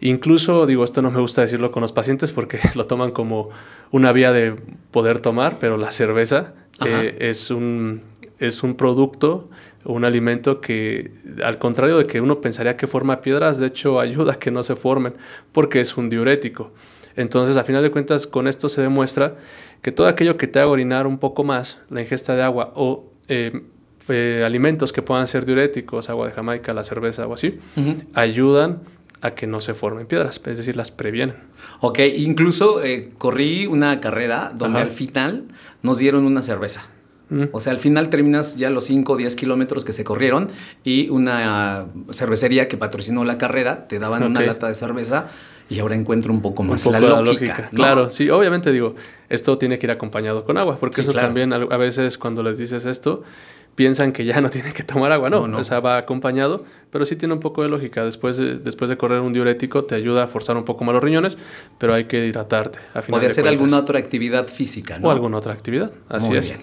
Incluso, digo, esto no me gusta decirlo con los pacientes porque lo toman como una vía de poder tomar, pero la cerveza eh, es, un, es un producto, un alimento que, al contrario de que uno pensaría que forma piedras, de hecho ayuda a que no se formen porque es un diurético. Entonces, a final de cuentas, con esto se demuestra que todo aquello que te haga orinar un poco más, la ingesta de agua o eh, eh, alimentos que puedan ser diuréticos, agua de Jamaica, la cerveza o así, ayudan a que no se formen piedras, es decir, las previenen. Ok, incluso eh, corrí una carrera donde al final nos dieron una cerveza. O sea, al final terminas ya los 5 o 10 kilómetros que se corrieron y una cervecería que patrocinó la carrera te daban una lata de cerveza y ahora encuentro un poco más lógica. Claro, sí, obviamente digo, esto tiene que ir acompañado con agua, porque eso también a veces cuando les dices esto, piensan que ya no tienen que tomar agua, no, no, o sea, va acompañado, pero sí tiene un poco de lógica, después de, después de correr un diurético te ayuda a forzar un poco más los riñones, pero hay que hidratarte. de hacer alguna otra actividad física, ¿no? O alguna otra actividad, así es.